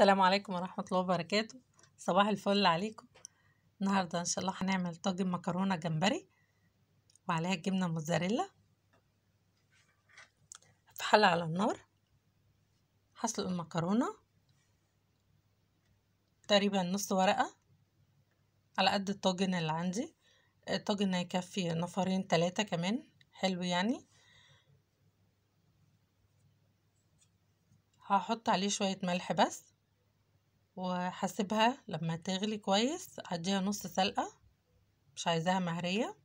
السلام عليكم ورحمة الله وبركاته صباح الفل عليكم النهاردة إن شاء الله هنعمل طاجن مكرونة جمبري وعليها جبنة موزاريلا في على النار هسلق المكرونة تقريبا نص ورقة على قد الطاجن اللي عندي الطاجن هيكفي نفرين تلاتة كمان حلو يعني هحط عليه شوية ملح بس وهسيبها لما تغلي كويس هديها نص سلقة مش عايزاها مهرية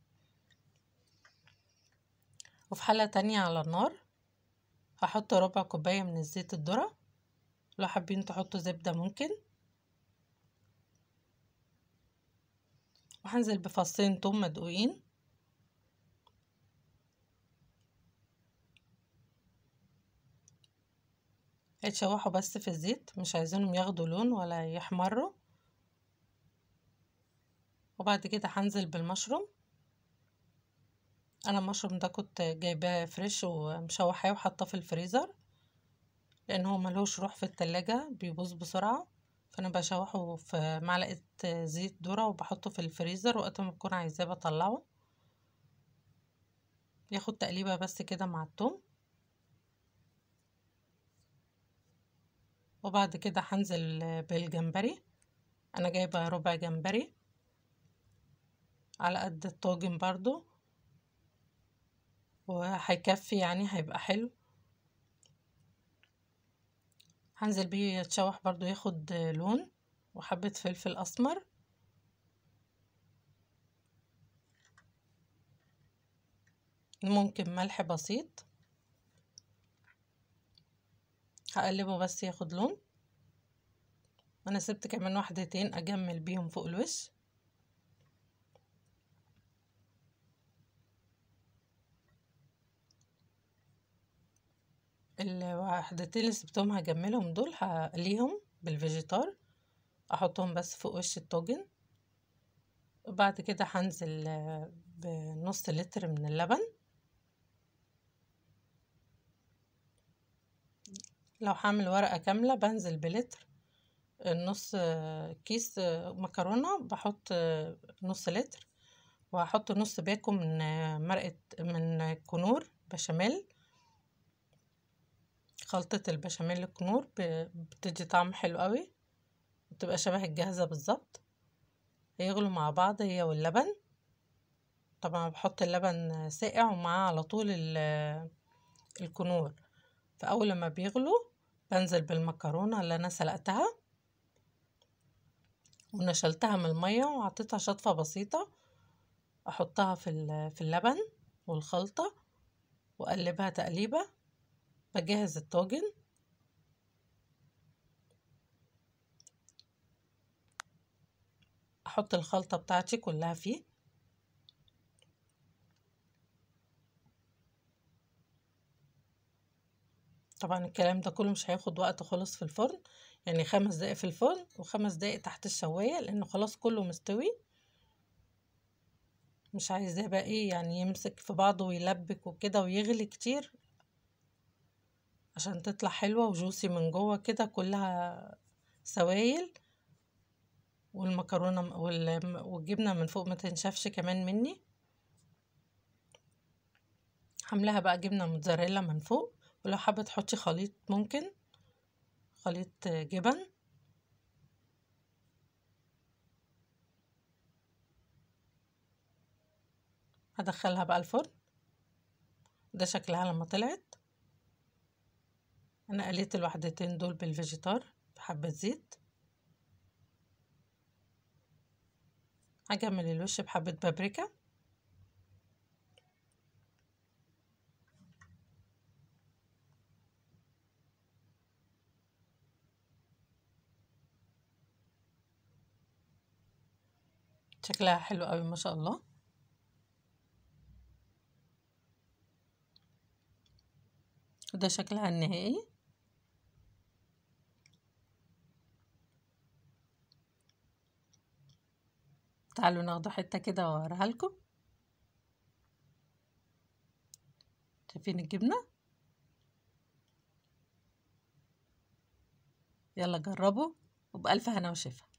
وفي حلة تانية على النار هحط ربع كوباية من الزيت الذرة لو حابين تحطوا زبدة ممكن وهنزل بفصين توم مدقوقين هيتشوحوا بس في الزيت مش عايزينهم ياخدوا لون ولا يحمروا وبعد كده هنزل بالمشروم انا المشروم ده كنت جايباه فريش ومشوحاه وحاطاه في الفريزر لان هو ملهوش روح في التلاجة بيبوظ بسرعه فانا بشوحه في معلقه زيت ذره وبحطه في الفريزر وقت ما بكون عايزاه بطلعه ياخد تقليبه بس كده مع التوم وبعد كده هنزل بالجمبري انا جايبة ربع جمبري على قد الطاجن برضو وهيكفي يعني هيبقى حلو هنزل بيه يتشوح برضو ياخد لون وحبة فلفل اسمر ممكن ملح بسيط هقلبه بس ياخد لون انا سبت كمان واحدتين اجمل بيهم فوق الوش الوحدتين اللي سبتهم هجملهم دول هقليهم بالفيجيتار احطهم بس فوق وش الطاجن وبعد كده هنزل بنص لتر من اللبن لو هعمل ورقة كاملة بنزل بلتر نص كيس مكرونة بحط نص لتر وهحط نص باكو من مرقة من كنور بشاميل خلطة البشاميل الكنور بتدي طعم حلو قوي بتبقى شبه الجاهزة بالظبط يغلوا مع بعض هي واللبن طبعا بحط اللبن ساقع ومعاه على طول الكنور فأول ما بيغلوا بنزل بالمكرونة اللي أنا سلقتها ونشلتها من المية وعطيتها شطفة بسيطة أحطها في في اللبن والخلطة وأقلبها تقليبة بجهز الطاجن أحط الخلطة بتاعتي كلها فيه طبعا الكلام ده كله مش هياخد وقت خالص في الفرن يعني خمس دقايق في الفرن وخمس دقايق تحت الشواية لأنه خلاص كله مستوي مش عايزاه بقى ايه يعني يمسك في بعضه ويلبك وكده ويغلي كتير عشان تطلع حلوة وجوسي من جوه كده كلها سوائل والمكرونة والجبنة من فوق ما تنشفش كمان مني عاملاها بقى جبنة موتزاريلا من فوق ولو حابة تحطي خليط ممكن خليط جبن هدخلها بقى الفرن ده شكلها لما طلعت انا قليت الوحدتين دول بالفيجيتار بحبة زيت هجمل الوش بحبة بابريكا شكلها حلو قوي ما شاء الله وده شكلها النهائي تعالوا ناخدوا حتة كده واوريها لكم شايفين الجبنة يلا جربوا وبألف هنا وشفا